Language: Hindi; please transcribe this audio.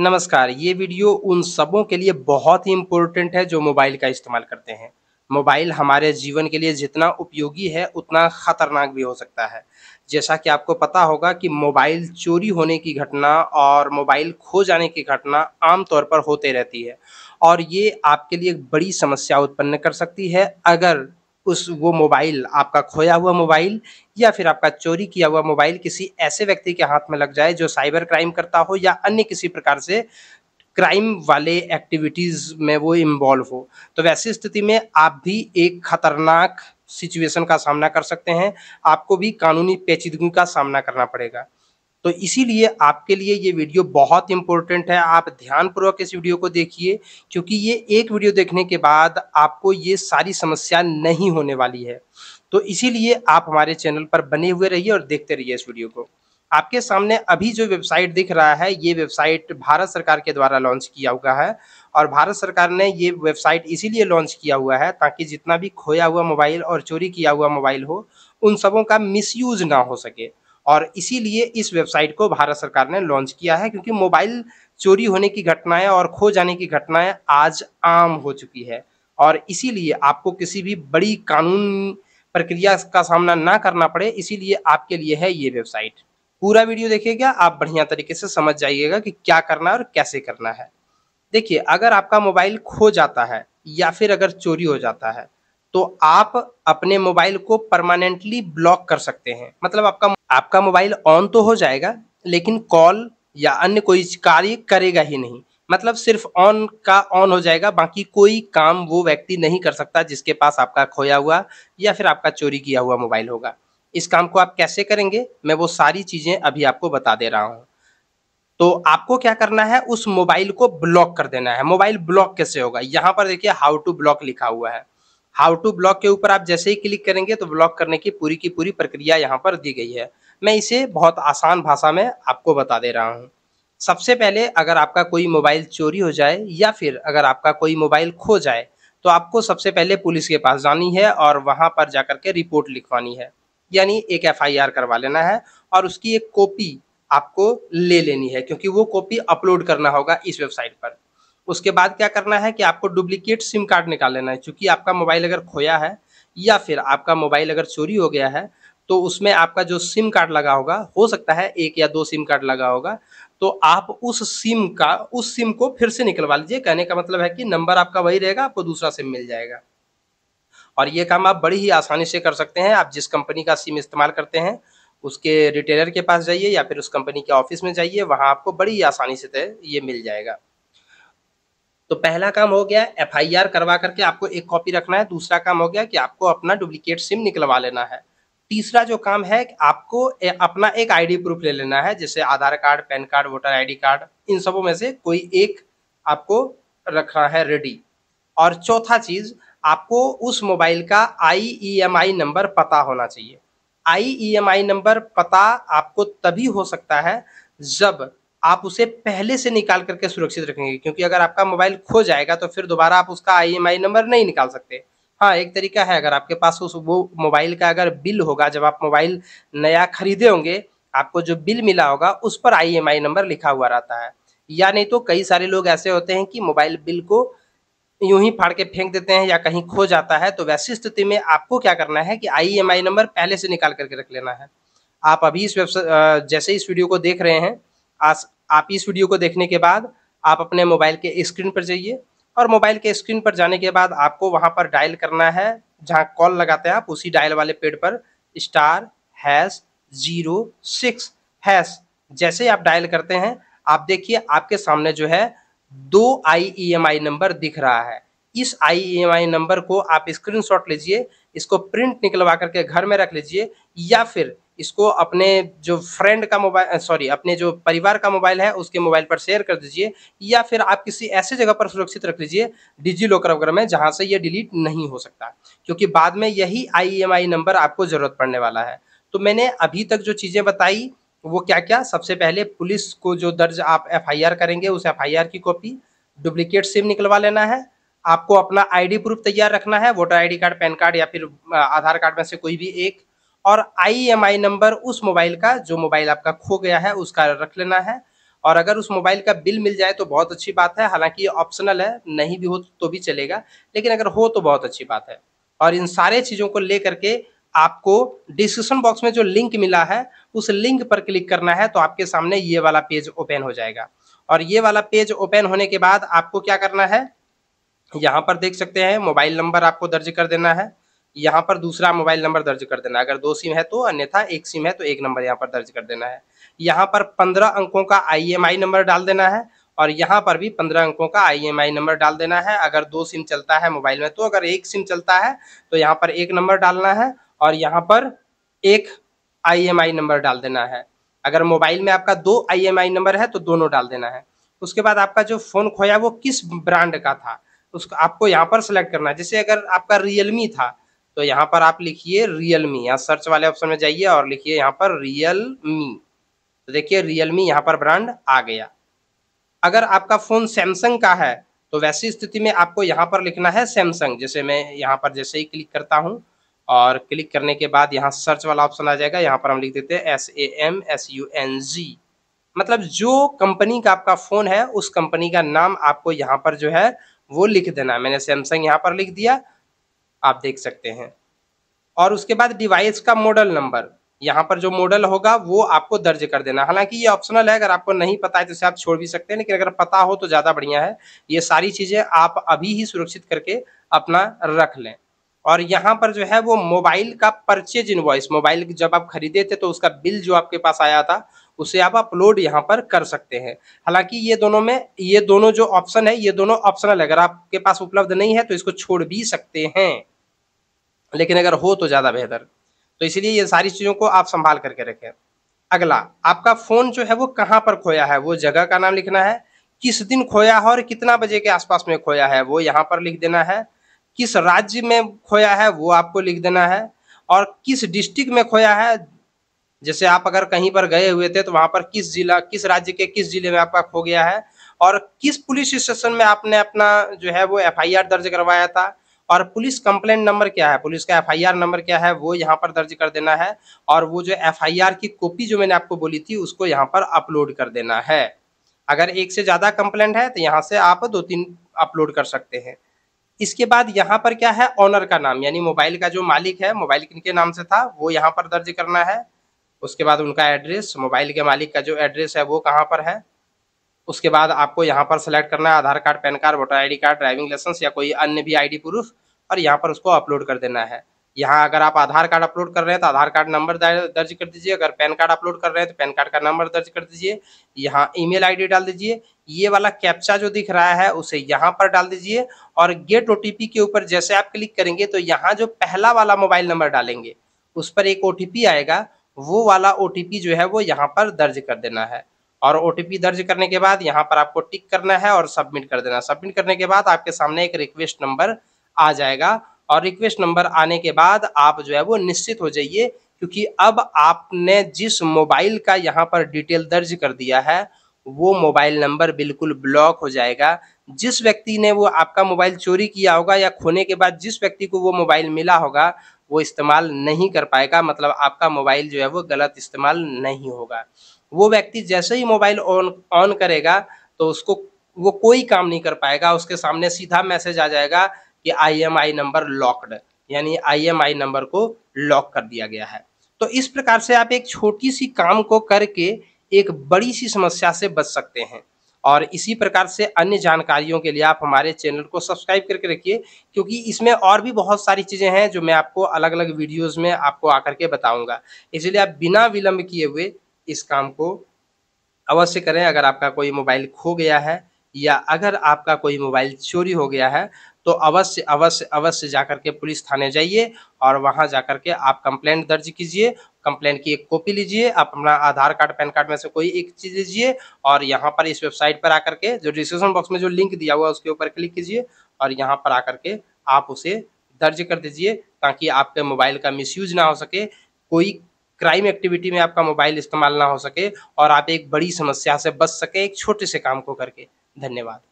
नमस्कार ये वीडियो उन सबों के लिए बहुत ही इम्पोर्टेंट है जो मोबाइल का इस्तेमाल करते हैं मोबाइल हमारे जीवन के लिए जितना उपयोगी है उतना खतरनाक भी हो सकता है जैसा कि आपको पता होगा कि मोबाइल चोरी होने की घटना और मोबाइल खो जाने की घटना आमतौर पर होते रहती है और ये आपके लिए एक बड़ी समस्या उत्पन्न कर सकती है अगर उस वो मोबाइल आपका खोया हुआ मोबाइल या फिर आपका चोरी किया हुआ मोबाइल किसी ऐसे व्यक्ति के हाथ में लग जाए जो साइबर क्राइम करता हो या अन्य किसी प्रकार से क्राइम वाले एक्टिविटीज़ में वो इन्वॉल्व हो तो वैसी स्थिति में आप भी एक खतरनाक सिचुएशन का सामना कर सकते हैं आपको भी कानूनी पेचीदगी का सामना करना पड़ेगा तो इसीलिए आपके लिए ये वीडियो बहुत इंपॉर्टेंट है आप ध्यानपूर्वक इस वीडियो को देखिए क्योंकि ये एक वीडियो देखने के बाद आपको ये सारी समस्या नहीं होने वाली है तो इसीलिए आप हमारे चैनल पर बने हुए रहिए और देखते रहिए इस वीडियो को आपके सामने अभी जो वेबसाइट दिख रहा है ये वेबसाइट भारत सरकार के द्वारा लॉन्च किया हुआ है और भारत सरकार ने ये वेबसाइट इसीलिए लॉन्च किया हुआ है ताकि जितना भी खोया हुआ मोबाइल और चोरी किया हुआ मोबाइल हो उन सबों का मिसयूज ना हो सके और इसीलिए इस वेबसाइट को भारत सरकार ने लॉन्च किया है क्योंकि मोबाइल चोरी होने की घटनाएं और खो जाने की घटनाएं आज आम हो चुकी है और इसीलिए आपको किसी भी बड़ी कानून प्रक्रिया का सामना ना करना पड़े इसीलिए आपके लिए है ये वेबसाइट पूरा वीडियो देखिएगा आप बढ़िया तरीके से समझ जाइएगा कि क्या करना है और कैसे करना है देखिए अगर आपका मोबाइल खो जाता है या फिर अगर चोरी हो जाता है तो आप अपने मोबाइल को परमानेंटली ब्लॉक कर सकते हैं मतलब आपका आपका मोबाइल ऑन तो हो जाएगा लेकिन कॉल या अन्य कोई कार्य करेगा ही नहीं मतलब सिर्फ ऑन का ऑन हो जाएगा बाकी कोई काम वो व्यक्ति नहीं कर सकता जिसके पास आपका खोया हुआ या फिर आपका चोरी किया हुआ मोबाइल होगा इस काम को आप कैसे करेंगे मैं वो सारी चीज़ें अभी आपको बता दे रहा हूँ तो आपको क्या करना है उस मोबाइल को ब्लॉक कर देना है मोबाइल ब्लॉक कैसे होगा यहाँ पर देखिए हाउ टू ब्लॉक लिखा हुआ है हाउ टू ब्लॉक के ऊपर आप जैसे ही क्लिक करेंगे तो ब्लॉक करने की पूरी की पूरी प्रक्रिया यहाँ पर दी गई है मैं इसे बहुत आसान भाषा में आपको बता दे रहा हूँ सबसे पहले अगर आपका कोई मोबाइल चोरी हो जाए या फिर अगर आपका कोई मोबाइल खो जाए तो आपको सबसे पहले पुलिस के पास जानी है और वहाँ पर जाकर के रिपोर्ट लिखवानी है यानी एक एफआईआर करवा लेना है और उसकी एक कॉपी आपको ले लेनी है क्योंकि वो कॉपी अपलोड करना होगा इस वेबसाइट पर उसके बाद क्या करना है कि आपको डुप्लीकेट सिम कार्ड निकाल लेना है क्योंकि आपका मोबाइल अगर खोया है या फिर आपका मोबाइल अगर चोरी हो गया है तो उसमें आपका जो सिम कार्ड लगा होगा हो सकता है एक या दो सिम कार्ड लगा होगा तो आप उस सिम का उस सिम को फिर से निकलवा लीजिए कहने का मतलब है कि नंबर आपका वही रहेगा आपको दूसरा सिम मिल जाएगा और ये काम आप बड़ी ही आसानी से कर सकते हैं आप जिस कंपनी का सिम इस्तेमाल करते हैं उसके रिटेलर के पास जाइए या फिर उस कंपनी के ऑफिस में जाइए वहाँ आपको बड़ी ही आसानी से ये मिल जाएगा तो पहला काम हो गया एफ करवा करके आपको एक कॉपी रखना है दूसरा काम हो गया कि आपको अपना डुप्लीकेट सिम निकलवा लेना है तीसरा जो काम है आपको अपना एक आईडी प्रूफ ले लेना है जैसे Aadhaar card PAN card voter ID card इन सबों में से कोई एक आपको रखना है रेडी और चौथा चीज आपको उस मोबाइल का आई नंबर e पता होना चाहिए आई नंबर e पता आपको तभी हो सकता है जब आप उसे पहले से निकाल करके सुरक्षित रखेंगे क्योंकि अगर आपका मोबाइल खो जाएगा तो फिर दोबारा आप उसका आई नंबर e नहीं निकाल सकते हाँ एक तरीका है अगर आपके पास उस वो मोबाइल का अगर बिल होगा जब आप मोबाइल नया खरीदे होंगे आपको जो बिल मिला होगा उस पर आईएमआई नंबर लिखा हुआ रहता है या नहीं तो कई सारे लोग ऐसे होते हैं कि मोबाइल बिल को यूं ही फाड़ के फेंक देते हैं या कहीं खो जाता है तो वैसी स्थिति में आपको क्या करना है कि आईएमआई नंबर पहले से निकाल करके रख लेना है आप अभी इस वेबसाइट जैसे इस वीडियो को देख रहे हैं आप इस वीडियो को देखने के बाद आप अपने मोबाइल के स्क्रीन पर जाइए और मोबाइल के स्क्रीन पर जाने के बाद आपको वहां पर डायल करना है जहां कॉल लगाते हैं आप उसी डायल वाले पेड पर star hash zero six hash जैसे आप डायल करते हैं आप देखिए आपके सामने जो है दो आई e नंबर दिख रहा है इस आई e नंबर को आप स्क्रीनशॉट लीजिए इसको प्रिंट निकलवा करके घर में रख लीजिए या फिर इसको अपने जो फ्रेंड का मोबाइल सॉरी अपने जो परिवार का मोबाइल है उसके मोबाइल पर शेयर कर दीजिए या फिर आप किसी ऐसे जगह पर सुरक्षित रख लीजिए डिजी लॉकर वगैरह में जहाँ से ये डिलीट नहीं हो सकता क्योंकि बाद में यही आई नंबर e आपको ज़रूरत पड़ने वाला है तो मैंने अभी तक जो चीज़ें बताई वो क्या क्या सबसे पहले पुलिस को जो दर्ज आप एफ करेंगे उस एफ की कॉपी डुप्लीकेट सिम निकलवा लेना है आपको अपना आईडी प्रूफ तैयार रखना है voter ID card PAN card या फिर आधार कार्ड में से कोई भी एक और आईएमआई नंबर e उस मोबाइल का जो मोबाइल आपका खो गया है उसका रख लेना है और अगर उस मोबाइल का बिल मिल जाए तो बहुत अच्छी बात है हालांकि ये ऑप्शनल है नहीं भी हो तो भी चलेगा लेकिन अगर हो तो बहुत अच्छी बात है और इन सारे चीज़ों को लेकर के आपको डिस्क्रिप्शन बॉक्स में जो लिंक मिला है उस लिंक पर क्लिक करना है तो आपके सामने ये वाला पेज ओपन हो जाएगा और ये वाला पेज ओपन होने के बाद आपको क्या करना है यहाँ पर देख सकते हैं मोबाइल नंबर आपको दर्ज कर देना है यहाँ पर दूसरा मोबाइल नंबर दर्ज कर देना है अगर दो सिम है तो अन्यथा एक सिम है तो एक नंबर यहाँ पर दर्ज कर देना है यहाँ पर पंद्रह अंकों का आई नंबर डाल देना है और यहाँ पर भी पंद्रह अंकों का आई नंबर डाल देना है अगर दो सिम चलता है मोबाइल में तो अगर एक सिम चलता है तो यहाँ पर एक नंबर डालना है और यहाँ पर एक आई नंबर डाल देना है अगर मोबाइल में आपका दो आई नंबर है तो दोनों डाल देना है उसके बाद आपका जो फ़ोन खोया वो किस ब्रांड का था उसको आपको यहाँ पर सेलेक्ट करना है जैसे अगर आपका रियलमी था तो यहाँ पर आप लिखिए रियल मी यहाँ सर्च वाले ऑप्शन में जाइए और लिखिए यहाँ पर रियल मी तो देखिए रियल मी यहाँ पर ब्रांड आ गया अगर आपका फ़ोन सैमसंग का है तो वैसी स्थिति में आपको यहाँ पर लिखना है सैमसंग जैसे मैं यहाँ पर जैसे ही क्लिक करता हूँ और क्लिक करने के बाद यहाँ सर्च वाला ऑप्शन आ जाएगा यहाँ पर हम लिख देते हैं S A M S U N G मतलब जो कंपनी का आपका फ़ोन है उस कंपनी का नाम आपको यहाँ पर जो है वो लिख देना मैंने सैमसंग यहाँ पर लिख दिया आप देख सकते हैं और उसके बाद डिवाइस का मॉडल नंबर यहाँ पर जो मॉडल होगा वो आपको दर्ज कर देना हालांकि ये ऑप्शनल है अगर आपको नहीं पता है तो इसे आप छोड़ भी सकते हैं लेकिन अगर पता हो तो ज़्यादा बढ़िया है ये सारी चीज़ें आप अभी ही सुरक्षित करके अपना रख लें और यहाँ पर जो है वो मोबाइल का परचेज इन्वॉइस मोबाइल जब आप खरीदे थे तो उसका बिल जो आपके पास आया था उसे आप अपलोड यहाँ पर कर सकते हैं हालांकि ये दोनों में ये दोनों जो ऑप्शन है ये दोनों ऑप्शनल है अगर आपके पास उपलब्ध नहीं है तो इसको छोड़ भी सकते हैं लेकिन अगर हो तो ज़्यादा बेहतर तो इसलिए ये सारी चीज़ों को आप संभाल करके रखें अगला आपका फ़ोन जो है वो कहाँ पर खोया है वो जगह का नाम लिखना है किस दिन खोया है और कितना बजे के आसपास में खोया है वो यहाँ पर लिख देना है किस राज्य में खोया है वो आपको लिख देना है और किस डिस्ट्रिक्ट में खोया है जैसे आप अगर कहीं पर गए हुए थे तो वहाँ पर किस जिला किस राज्य के किस जिले में आपका खो गया है और किस पुलिस स्टेशन में आपने अपना जो है वो एफआईआर दर्ज करवाया था और पुलिस कंप्लेन नंबर क्या है पुलिस का एफआईआर नंबर क्या है वो यहाँ पर दर्ज कर देना है और वो जो एफआईआर की कॉपी जो मैंने आपको बोली थी उसको यहाँ पर अपलोड कर देना है अगर एक से ज़्यादा कंप्लेंट है तो यहाँ से आप दो तीन अपलोड कर सकते हैं इसके बाद यहाँ पर क्या है ऑनर का नाम यानी मोबाइल का जो मालिक है मोबाइल किनके नाम से था वो यहाँ पर दर्ज करना है उसके बाद उनका एड्रेस मोबाइल के मालिक का जो एड्रेस है वो कहाँ पर है उसके बाद आपको यहाँ पर सेलेक्ट करना है Aadhaar card PAN card voter I card driving licence या कोई अन्य भी आई प्रूफ और यहाँ पर उसको अपलोड कर देना है यहाँ अगर आप आधार कार्ड अपलोड कर रहे हैं तो आधार कार्ड नंबर दर्ज कर दीजिए अगर पैन कार्ड अपलोड कर रहे हैं तो पैन कार्ड का नंबर दर्ज कर दीजिए यहाँ ईमेल आईडी डाल दीजिए ये वाला कैप्चा जो दिख रहा है उसे यहाँ पर डाल दीजिए और गेट ओटीपी के ऊपर जैसे आप क्लिक करेंगे तो यहाँ जो पहला वाला मोबाइल नंबर डालेंगे उस पर एक ओ आएगा वो वाला ओ जो है वो यहाँ पर दर्ज कर देना है और ओटीपी दर्ज करने के बाद यहाँ पर आपको टिक करना है और सबमिट कर देना सबमिट करने के बाद आपके सामने एक रिक्वेस्ट नंबर आ जाएगा और रिक्वेस्ट नंबर आने के बाद आप जो है वो निश्चित हो जाइए क्योंकि अब आपने जिस मोबाइल का यहाँ पर डिटेल दर्ज कर दिया है वो मोबाइल नंबर बिल्कुल ब्लॉक हो जाएगा जिस व्यक्ति ने वो आपका मोबाइल चोरी किया होगा या खोने के बाद जिस व्यक्ति को वो मोबाइल मिला होगा वो इस्तेमाल नहीं कर पाएगा मतलब आपका मोबाइल जो है वो गलत इस्तेमाल नहीं होगा वो व्यक्ति जैसे ही मोबाइल ऑन ऑन करेगा तो उसको वो कोई काम नहीं कर पाएगा उसके सामने सीधा मैसेज आ जाएगा कि आईएमआई नंबर लॉक्ड यानी आईएमआई नंबर को लॉक कर दिया गया है तो इस प्रकार से आप एक छोटी सी काम को करके एक बड़ी सी समस्या से बच सकते हैं और इसी प्रकार से अन्य जानकारियों के लिए आप हमारे चैनल को सब्सक्राइब करके रखिए क्योंकि इसमें और भी बहुत सारी चीज़ें हैं जो मैं आपको अलग अलग वीडियोस में आपको आकर के बताऊंगा इसलिए आप बिना विलंब किए हुए इस काम को अवश्य करें अगर आपका कोई मोबाइल खो गया है या अगर आपका कोई मोबाइल चोरी हो गया है तो अवश्य अवश्य अवश्य जाकर के पुलिस थाने जाइए और वहां जाकर के आप कंप्लेंट दर्ज कीजिए कंप्लेंट की एक कॉपी लीजिए आप अपना आधार कार्ड पैन कार्ड में से कोई एक चीज़ लीजिए और यहाँ पर इस वेबसाइट पर आकर के जो डिस्क्रिप्शन बॉक्स में जो लिंक दिया हुआ है उसके ऊपर क्लिक कीजिए और यहाँ पर आकर के आप उसे दर्ज कर दीजिए ताकि आपके मोबाइल का मिस ना हो सके कोई क्राइम एक्टिविटी में आपका मोबाइल इस्तेमाल ना हो सके और आप एक बड़ी समस्या से बच सके एक छोटे से काम को करके धन्यवाद